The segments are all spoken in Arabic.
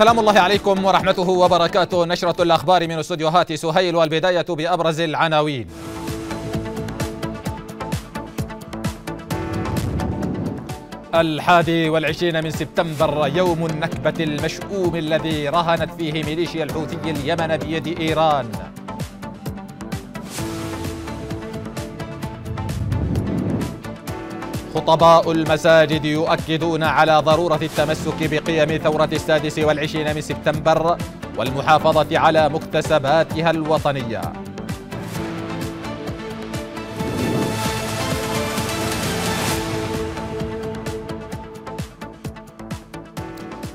سلام الله عليكم ورحمته وبركاته نشرة الأخبار من استديوهات سهيل والبداية بأبرز العناوين الحادي والعشرين من سبتمبر يوم النكبة المشؤوم الذي رهنت فيه ميليشيا الحوثي اليمن بيد إيران خطباء المساجد يؤكدون على ضرورة التمسك بقيم ثورة السادس والعشرين من سبتمبر والمحافظة على مكتسباتها الوطنية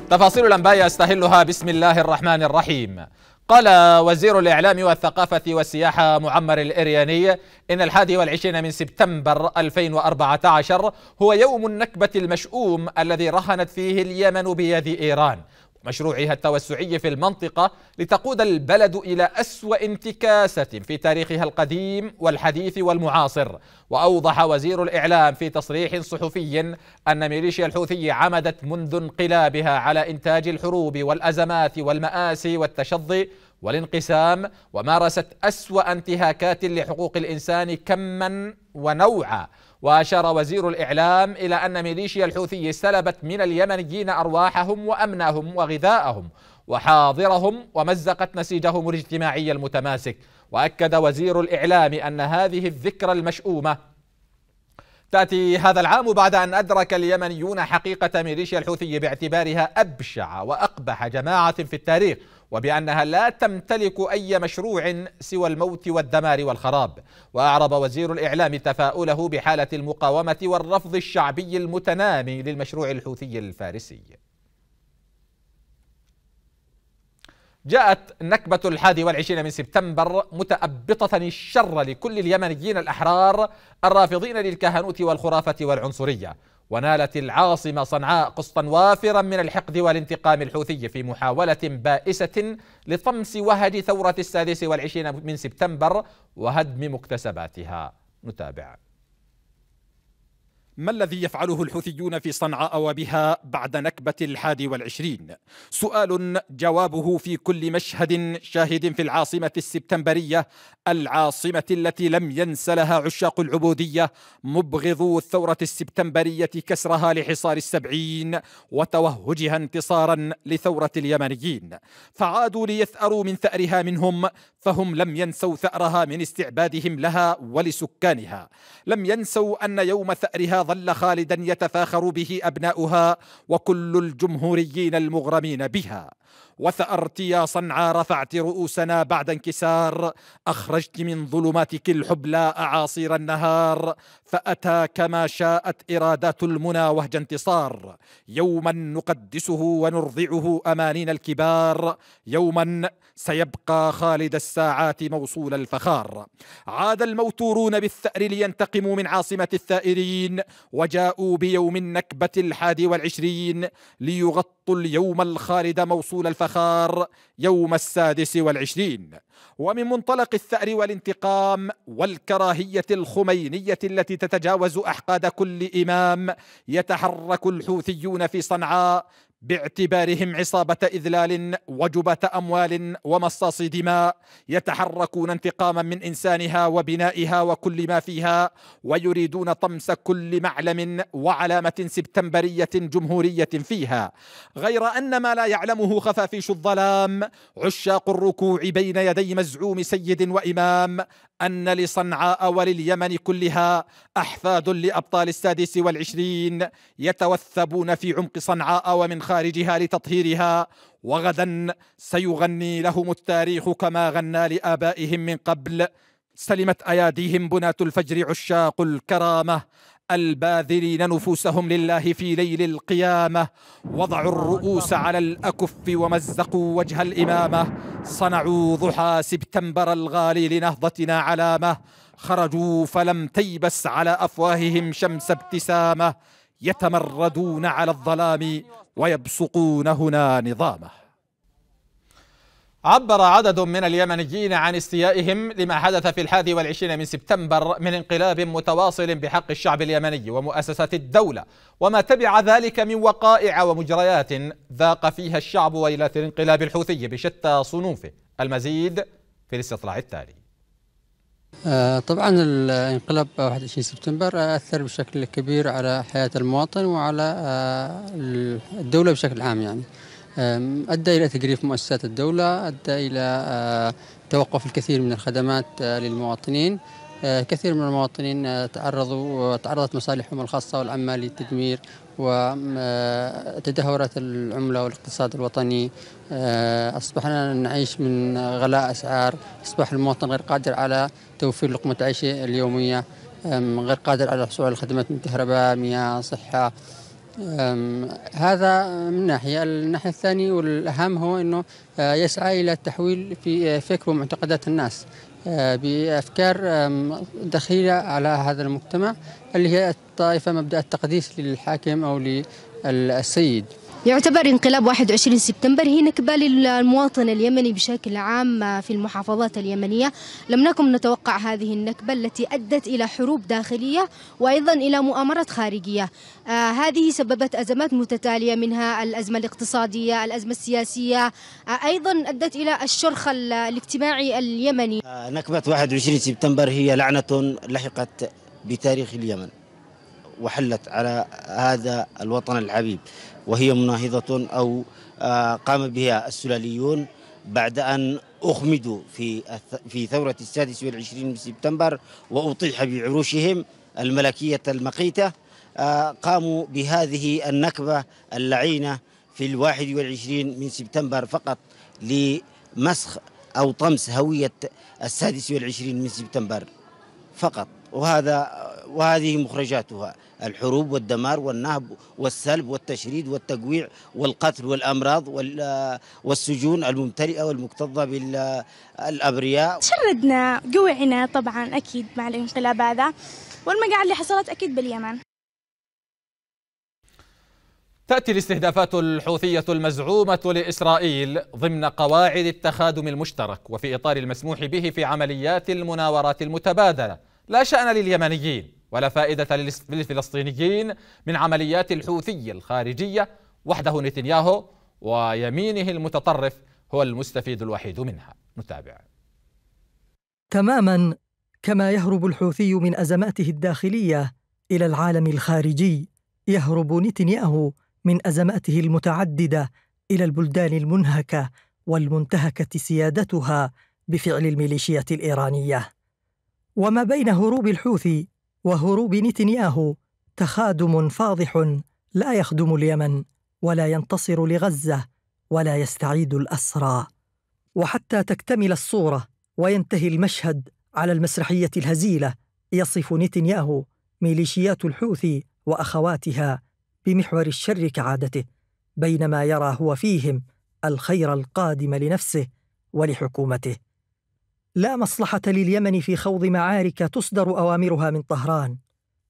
تفاصيل الأنباء يستهلها بسم الله الرحمن الرحيم قال وزير الإعلام والثقافة والسياحة معمر الإرياني إن الحادي والعشرين من سبتمبر 2014 هو يوم النكبة المشؤوم الذي رهنت فيه اليمن بيد إيران مشروعها التوسعي في المنطقة لتقود البلد إلى أسوأ انتكاسة في تاريخها القديم والحديث والمعاصر وأوضح وزير الإعلام في تصريح صحفي أن ميليشيا الحوثي عمدت منذ انقلابها على إنتاج الحروب والأزمات والمآسي والتشظي والانقسام ومارست أسوأ انتهاكات لحقوق الإنسان كما ونوعا وأشار وزير الإعلام إلى أن ميليشيا الحوثي سلبت من اليمنيين أرواحهم وأمنهم وغذاءهم وحاضرهم ومزقت نسيجهم الاجتماعي المتماسك وأكد وزير الإعلام أن هذه الذكرى المشؤومة تأتي هذا العام بعد أن أدرك اليمنيون حقيقة ميليشيا الحوثي باعتبارها أبشع وأقبح جماعة في التاريخ وبأنها لا تمتلك أي مشروع سوى الموت والدمار والخراب وأعرب وزير الإعلام تفاؤله بحالة المقاومة والرفض الشعبي المتنامي للمشروع الحوثي الفارسي جاءت نكبة الحادي والعشرين من سبتمبر متأبطة الشر لكل اليمنيين الأحرار الرافضين للكهنوت والخرافة والعنصرية ونالت العاصمة صنعاء قسطا وافرا من الحقد والانتقام الحوثي في محاولة بائسة لطمس وهج ثورة السادس والعشرين من سبتمبر وهدم مكتسباتها نتابع ما الذي يفعله الحوثيون في صنعاء وبها بعد نكبة الحادي والعشرين؟ سؤال جوابه في كل مشهد شاهد في العاصمة السبتمبرية العاصمة التي لم ينس لها عشاق العبودية مبغضو الثورة السبتمبرية كسرها لحصار السبعين وتوهجها انتصارا لثورة اليمنيين فعادوا ليثأروا من ثأرها منهم فهم لم ينسوا ثأرها من استعبادهم لها ولسكانها لم ينسوا أن يوم ثأرها ظل خالدا يتفاخر به ابناؤها وكل الجمهوريين المغرمين بها وثأرت يا صنعاء رفعت رؤوسنا بعد انكسار أخرجت من ظلماتك الحبلى أعاصير النهار فأتى كما شاءت إرادات المنى وهج انتصار يوما نقدسه ونرضعه أمانين الكبار يوما سيبقى خالد الساعات موصول الفخار عاد الموتورون بالثأر لينتقموا من عاصمة الثائرين وجاءوا بيوم النكبة الحادي والعشرين ليغطوا اليوم الخالد موصول الفخار الفخار يوم السادس والعشرين ومن منطلق الثأر والانتقام والكراهية الخمينية التي تتجاوز أحقاد كل إمام يتحرك الحوثيون في صنعاء باعتبارهم عصابة إذلال وجبة أموال ومصاص دماء يتحركون انتقاما من إنسانها وبنائها وكل ما فيها ويريدون طمس كل معلم وعلامة سبتمبرية جمهورية فيها غير أن ما لا يعلمه خفافيش الظلام عشاق الركوع بين يدي مزعوم سيد وإمام أن لصنعاء ولليمن كلها أحفاد لأبطال السادس والعشرين يتوثبون في عمق صنعاء ومن خارج خارجها لتطهيرها وغدا سيغني لهم التاريخ كما غنى لآبائهم من قبل سلمت أياديهم بناة الفجر عشاق الكرامة الباذلين نفوسهم لله في ليل القيامة وضعوا الرؤوس على الأكف ومزقوا وجه الإمامة صنعوا ضحى سبتمبر الغالي لنهضتنا علامة خرجوا فلم تيبس على أفواههم شمس ابتسامة يتمردون على الظلام ويبصقون هنا نظامه عبر عدد من اليمنيين عن استيائهم لما حدث في الحادي والعشرين من سبتمبر من انقلاب متواصل بحق الشعب اليمني ومؤسسات الدولة وما تبع ذلك من وقائع ومجريات ذاق فيها الشعب ويلات الانقلاب الحوثي بشتى صنوفه المزيد في الاستطلاع التالي آه، طبعا الانقلاب 21 سبتمبر آه، اثر بشكل كبير على حياه المواطن وعلى آه، الدوله بشكل عام يعني ادى الى تجريف مؤسسات الدوله ادى الى توقف الكثير من الخدمات للمواطنين آه، كثير من المواطنين آه، تعرضوا وتعرضت مصالحهم الخاصة والعامة للتدمير وتدهورت آه، العملة والاقتصاد الوطني أصبحنا نعيش من غلاء أسعار أصبح المواطن غير قادر على توفير لقمة عيشه اليومية غير قادر على الحصول على خدمات من كهرباء مياه صحة هذا من ناحية الناحية الثانية والأهم هو أنه يسعى إلى التحويل في فكر ومعتقدات الناس آه، بأفكار دخيلة على هذا المجتمع اللي هي الطائفة مبدأ التقديس للحاكم أو للسيد يعتبر انقلاب 21 سبتمبر هي نكبة للمواطن اليمني بشكل عام في المحافظات اليمنية لم نكن نتوقع هذه النكبة التي أدت إلى حروب داخلية وأيضا إلى مؤامرات خارجية آه هذه سببت أزمات متتالية منها الأزمة الاقتصادية الأزمة السياسية آه أيضا أدت إلى الشرخ الاجتماعي اليمني آه نكبة 21 سبتمبر هي لعنة لحقت بتاريخ اليمن وحلت على هذا الوطن الحبيب وهي مناهضة أو آه، قام بها السلاليون بعد أن أخمدوا في في ثورة السادس والعشرين من سبتمبر وأطيح بعروشهم الملكية المقيتة آه، قاموا بهذه النكبة اللعينة في الواحد والعشرين من سبتمبر فقط لمسخ أو طمس هوية السادس والعشرين من سبتمبر فقط وهذا وهذه مخرجاتها الحروب والدمار والنهب والسلب والتشريد والتجويع والقتل والامراض والسجون الممتلئه والمكتظه بالابرياء تشردنا جوعنا طبعا اكيد مع الانقلاب هذا والمقاعد اللي حصلت اكيد باليمن تأتي الاستهدافات الحوثية المزعومة لإسرائيل ضمن قواعد التخادم المشترك وفي إطار المسموح به في عمليات المناورات المتبادلة لا شأن لليمنيين ولا فائدة للفلسطينيين من عمليات الحوثي الخارجية وحده نتنياهو ويمينه المتطرف هو المستفيد الوحيد منها نتابع تماما كما يهرب الحوثي من أزماته الداخلية إلى العالم الخارجي يهرب نتنياهو من أزماته المتعددة إلى البلدان المنهكة والمنتهكة سيادتها بفعل الميليشيات الإيرانية وما بين هروب الحوثي وهروب نتنياهو تخادم فاضح لا يخدم اليمن ولا ينتصر لغزه ولا يستعيد الاسرى وحتى تكتمل الصوره وينتهي المشهد على المسرحيه الهزيله يصف نتنياهو ميليشيات الحوثي واخواتها بمحور الشر كعادته بينما يرى هو فيهم الخير القادم لنفسه ولحكومته لا مصلحة لليمن في خوض معارك تصدر أوامرها من طهران،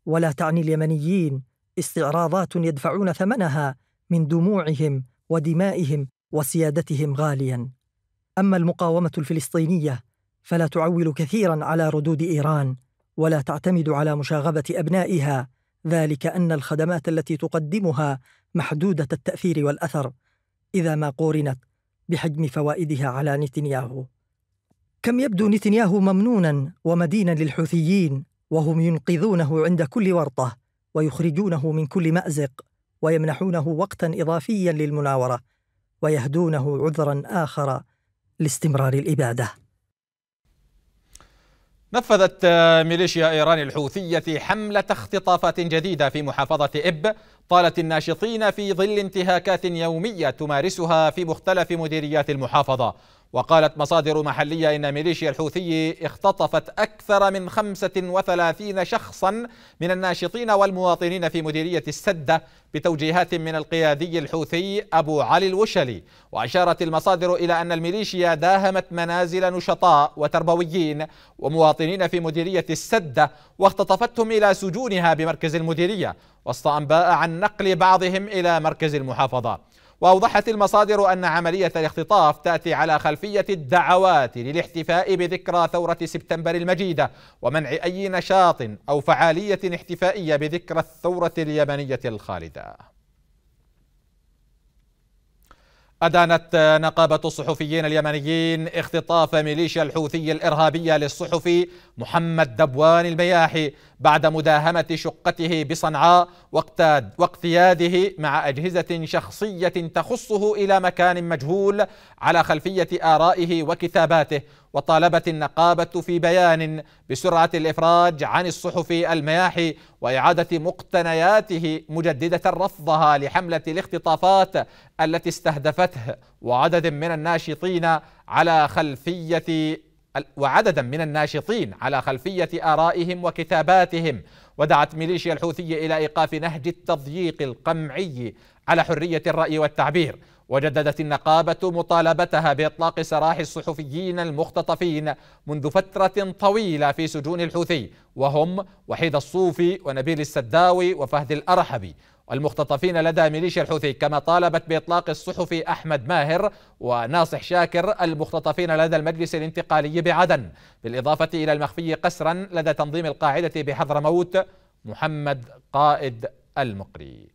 ولا تعني اليمنيين استعراضات يدفعون ثمنها من دموعهم ودمائهم وسيادتهم غاليا. أما المقاومة الفلسطينية فلا تعول كثيرا على ردود إيران، ولا تعتمد على مشاغبة أبنائها، ذلك أن الخدمات التي تقدمها محدودة التأثير والأثر، إذا ما قورنت بحجم فوائدها على نتنياهو. كم يبدو نتنياهو ممنونا ومدينا للحوثيين وهم ينقذونه عند كل ورطه ويخرجونه من كل مازق ويمنحونه وقتا اضافيا للمناوره ويهدونه عذرا اخر لاستمرار الاباده نفذت ميليشيا إيران الحوثية حملة اختطافات جديدة في محافظة إب طالت الناشطين في ظل انتهاكات يومية تمارسها في مختلف مديريات المحافظة وقالت مصادر محلية إن ميليشيا الحوثي اختطفت أكثر من 35 شخصا من الناشطين والمواطنين في مديرية السدة بتوجيهات من القيادي الحوثي أبو علي الوشلي وأشارت المصادر إلى أن الميليشيا داهمت منازل نشطاء وتربويين ومواطنين في مديرية السدة واختطفتهم إلى سجونها بمركز المديرية وسط أنباء عن نقل بعضهم إلى مركز المحافظة وأوضحت المصادر أن عملية الاختطاف تأتي على خلفية الدعوات للاحتفاء بذكرى ثورة سبتمبر المجيدة ومنع أي نشاط أو فعالية احتفائية بذكرى الثورة اليمنية الخالدة أدانت نقابة الصحفيين اليمنيين اختطاف ميليشيا الحوثي الإرهابية للصحفي محمد دبوان المياحي بعد مداهمة شقته بصنعاء واقتياده مع أجهزة شخصية تخصه إلى مكان مجهول على خلفية آرائه وكتاباته وطالبت النقابة في بيان بسرعة الإفراج عن الصحف المياحي وإعادة مقتنياته مجددة رفضها لحملة الاختطافات التي استهدفته وعدد من الناشطين على خلفية وعددا من الناشطين على خلفية آرائهم وكتاباتهم ودعت ميليشيا الحوثية إلى إيقاف نهج التضييق القمعي على حرية الرأي والتعبير وجددت النقابة مطالبتها بإطلاق سراح الصحفيين المختطفين منذ فترة طويلة في سجون الحوثي وهم وحيد الصوفي ونبيل السداوي وفهد الأرحبي والمختطفين لدى ميليشيا الحوثي كما طالبت بإطلاق الصحفي أحمد ماهر وناصح شاكر المختطفين لدى المجلس الانتقالي بعدن بالإضافة إلى المخفي قسرا لدى تنظيم القاعدة بحضرموت محمد قائد المقري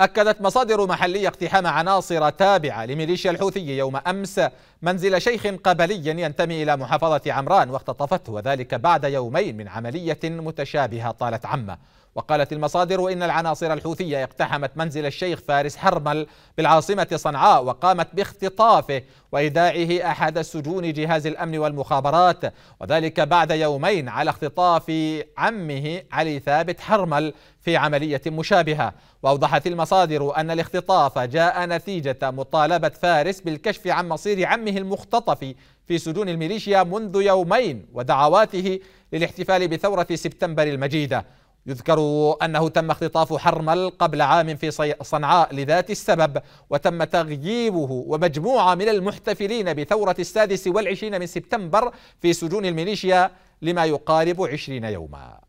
أكدت مصادر محلية اقتحام عناصر تابعة لميليشيا الحوثي يوم أمس منزل شيخ قبلي ينتمي إلى محافظة عمران واختطفته وذلك بعد يومين من عملية متشابهة طالت عمه وقالت المصادر إن العناصر الحوثية اقتحمت منزل الشيخ فارس حرمل بالعاصمة صنعاء وقامت باختطافه وإيداعه أحد السجون جهاز الأمن والمخابرات وذلك بعد يومين على اختطاف عمه علي ثابت حرمل في عملية مشابهة وأوضحت المصادر أن الاختطاف جاء نتيجة مطالبة فارس بالكشف عن مصير عمه المختطف في سجون الميليشيا منذ يومين ودعواته للاحتفال بثورة سبتمبر المجيدة يذكر أنه تم اختطاف حرمل قبل عام في صنعاء لذات السبب وتم تغييبه ومجموعة من المحتفلين بثورة السادس والعشرين من سبتمبر في سجون الميليشيا لما يقارب عشرين يوما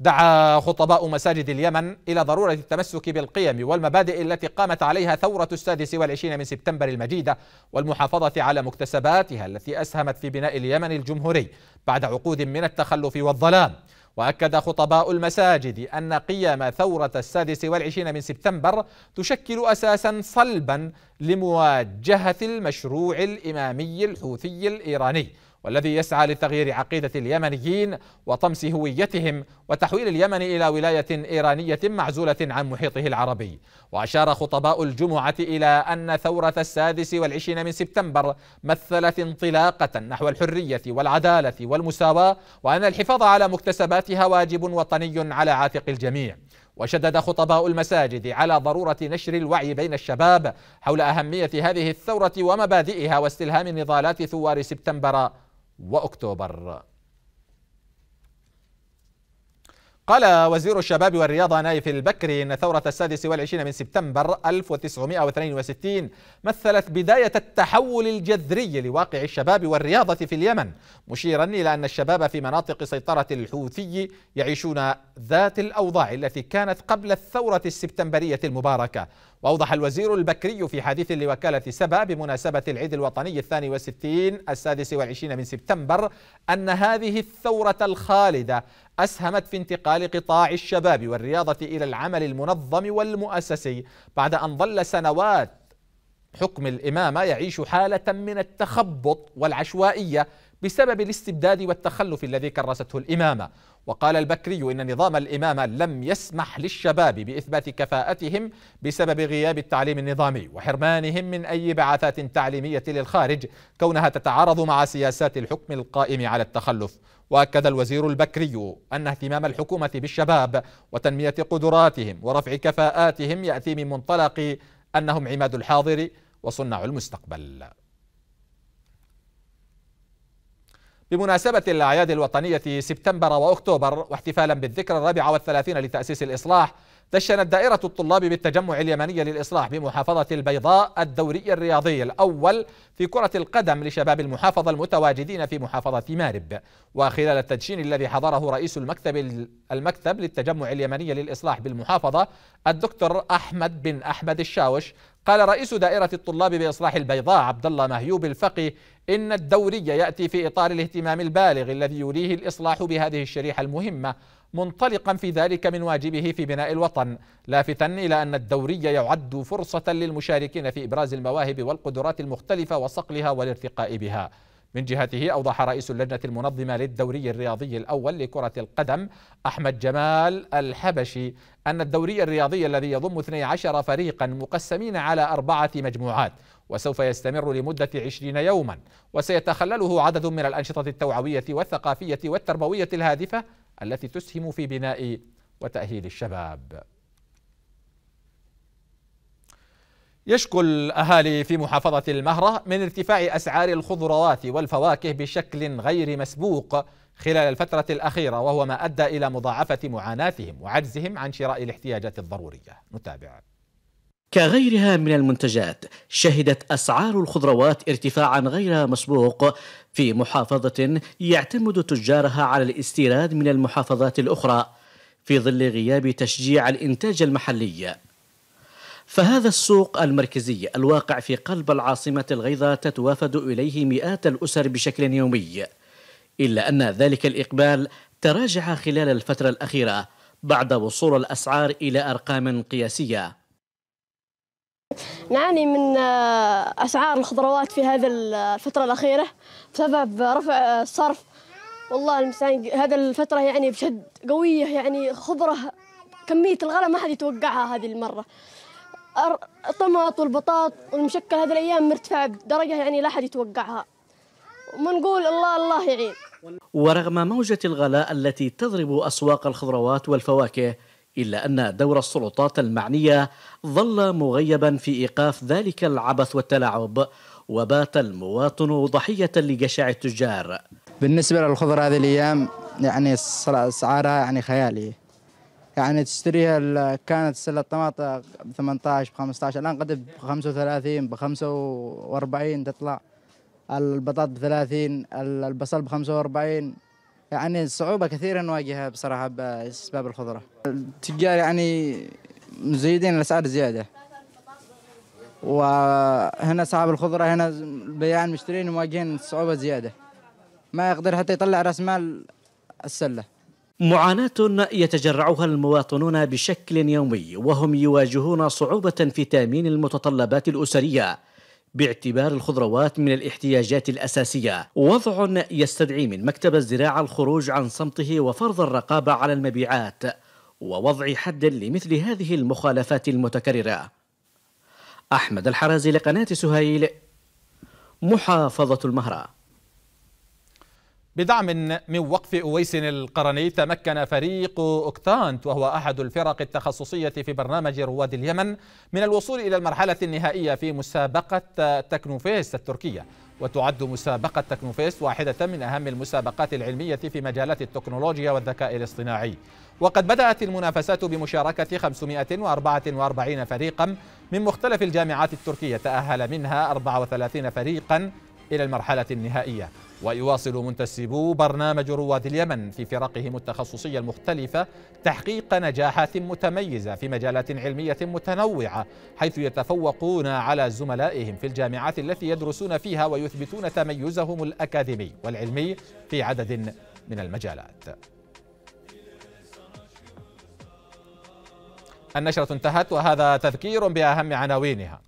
دعا خطباء مساجد اليمن إلى ضرورة التمسك بالقيم والمبادئ التي قامت عليها ثورة السادس والعشرين من سبتمبر المجيدة والمحافظة على مكتسباتها التي أسهمت في بناء اليمن الجمهوري بعد عقود من التخلف والظلام وأكد خطباء المساجد أن قيم ثورة السادس والعشرين من سبتمبر تشكل أساسا صلبا لمواجهة المشروع الإمامي الحوثي الإيراني والذي يسعى لتغيير عقيدة اليمنيين وطمس هويتهم وتحويل اليمن إلى ولاية إيرانية معزولة عن محيطه العربي وأشار خطباء الجمعة إلى أن ثورة السادس والعشرين من سبتمبر مثلت انطلاقة نحو الحرية والعدالة والمساواة وأن الحفاظ على مكتسباتها واجب وطني على عاتق الجميع وشدد خطباء المساجد على ضرورة نشر الوعي بين الشباب حول أهمية هذه الثورة ومبادئها واستلهام نضالات ثوار سبتمبر وأكتوبر قال وزير الشباب والرياضة نايف البكري أن ثورة السادس والعشرين من سبتمبر 1962 مثلت بداية التحول الجذري لواقع الشباب والرياضة في اليمن مشيرا إلى أن الشباب في مناطق سيطرة الحوثي يعيشون ذات الأوضاع التي كانت قبل الثورة السبتمبرية المباركة وأوضح الوزير البكري في حديث لوكالة سبا بمناسبة العيد الوطني الثاني والستين السادس والعشرين من سبتمبر أن هذه الثورة الخالدة أسهمت في انتقال قطاع الشباب والرياضة إلى العمل المنظم والمؤسسي بعد أن ظل سنوات حكم الإمامة يعيش حالة من التخبط والعشوائية بسبب الاستبداد والتخلف الذي كرسته الإمامة وقال البكري إن نظام الإمامة لم يسمح للشباب بإثبات كفاءتهم بسبب غياب التعليم النظامي وحرمانهم من أي بعثات تعليمية للخارج كونها تتعارض مع سياسات الحكم القائم على التخلف واكد الوزير البكري ان اهتمام الحكومه بالشباب وتنميه قدراتهم ورفع كفاءاتهم ياتي من منطلق انهم عماد الحاضر وصناع المستقبل بمناسبة الأعياد الوطنية سبتمبر وأكتوبر واحتفالا بالذكرى الرابعة والثلاثين لتأسيس الإصلاح دشنت دائرة الطلاب بالتجمع اليمني للإصلاح بمحافظة البيضاء الدوري الرياضي الأول في كرة القدم لشباب المحافظة المتواجدين في محافظة مارب وخلال التدشين الذي حضره رئيس المكتب المكتب للتجمع اليمني للإصلاح بالمحافظة الدكتور أحمد بن أحمد الشاوش قال رئيس دائرة الطلاب بإصلاح البيضاء عبد الله مهيوب الفقي إن الدوري يأتي في إطار الاهتمام البالغ الذي يوليه الإصلاح بهذه الشريحة المهمة منطلقا في ذلك من واجبه في بناء الوطن لافتا إلى أن الدوري يعد فرصة للمشاركين في إبراز المواهب والقدرات المختلفة وصقلها والارتقاء بها من جهته أوضح رئيس اللجنة المنظمة للدوري الرياضي الأول لكرة القدم أحمد جمال الحبشي أن الدوري الرياضي الذي يضم 12 فريقا مقسمين على أربعة مجموعات وسوف يستمر لمدة 20 يوما وسيتخلله عدد من الأنشطة التوعوية والثقافية والتربوية الهادفة التي تسهم في بناء وتأهيل الشباب يشكو الأهالي في محافظة المهرة من ارتفاع أسعار الخضروات والفواكه بشكل غير مسبوق خلال الفترة الأخيرة وهو ما أدى إلى مضاعفة معاناتهم وعجزهم عن شراء الاحتياجات الضرورية نتابع كغيرها من المنتجات شهدت أسعار الخضروات ارتفاعا غير مسبوق في محافظة يعتمد تجارها على الاستيراد من المحافظات الأخرى في ظل غياب تشجيع الإنتاج المحلي فهذا السوق المركزي الواقع في قلب العاصمة الغيضاء تتوافد إليه مئات الأسر بشكل يومي إلا أن ذلك الإقبال تراجع خلال الفترة الأخيرة بعد وصول الأسعار إلى أرقام قياسية نعاني من آه، أسعار الخضروات في هذه الفترة الأخيرة بسبب رفع آه، الصرف والله المسان هذا الفترة يعني بشد قوية يعني خضرة كمية الغلاء ما حد يتوقعها هذه المرة الطماط والبطاط والمشكل هذه الايام مرتفع بدرجه يعني لا احد يتوقعها ونقول الله الله يعين ورغم موجة الغلاء التي تضرب أسواق الخضروات والفواكه إلا أن دور السلطات المعنية ظل مغيبا في إيقاف ذلك العبث والتلاعب وبات المواطن ضحية لجشع التجار بالنسبة للخضرة هذه الأيام يعني أسعارها يعني خيالي يعني تشتريها كانت سله الطماطم ب 18 ب 15 الان قد ب 35 ب 45 تطلع البطاط ب 30 البصل ب 45 يعني صعوبة كثيرة نواجهها بصراحة بأسباب الخضرة التجار يعني مزيدين الأسعار زيادة وهنا أصحاب الخضرة هنا البياع المشترين مواجهين صعوبة زيادة ما يقدر حتى يطلع رأس مال السلة معاناة يتجرعها المواطنون بشكل يومي وهم يواجهون صعوبة في تامين المتطلبات الأسرية باعتبار الخضروات من الاحتياجات الأساسية وضع يستدعي من مكتب الزراعة الخروج عن صمته وفرض الرقابة على المبيعات ووضع حد لمثل هذه المخالفات المتكررة أحمد الحرازي لقناة سهيل محافظة المهره بدعم من وقف أويس القرني تمكن فريق أكتانت وهو أحد الفرق التخصصية في برنامج رواد اليمن من الوصول إلى المرحلة النهائية في مسابقة تكنوفيس التركية وتعد مسابقة تكنوفيس واحدة من أهم المسابقات العلمية في مجالات التكنولوجيا والذكاء الاصطناعي وقد بدأت المنافسات بمشاركة 544 فريقا من مختلف الجامعات التركية تأهل منها 34 فريقا إلى المرحلة النهائية ويواصل منتسبو برنامج رواد اليمن في فرقهم التخصصية المختلفة تحقيق نجاحات متميزة في مجالات علمية متنوعة حيث يتفوقون على زملائهم في الجامعات التي يدرسون فيها ويثبتون تميزهم الأكاديمي والعلمي في عدد من المجالات النشرة انتهت وهذا تذكير بأهم عناوينها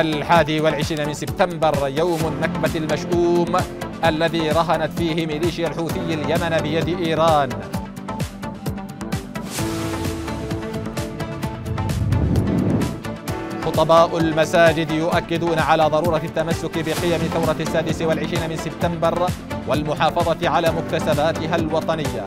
الحادي والعشرين من سبتمبر يوم النكبة المشؤوم الذي رهنت فيه ميليشيا الحوثي اليمن بيد إيران خطباء المساجد يؤكدون على ضرورة التمسك بقيم ثورة السادس والعشرين من سبتمبر والمحافظة على مكتسباتها الوطنية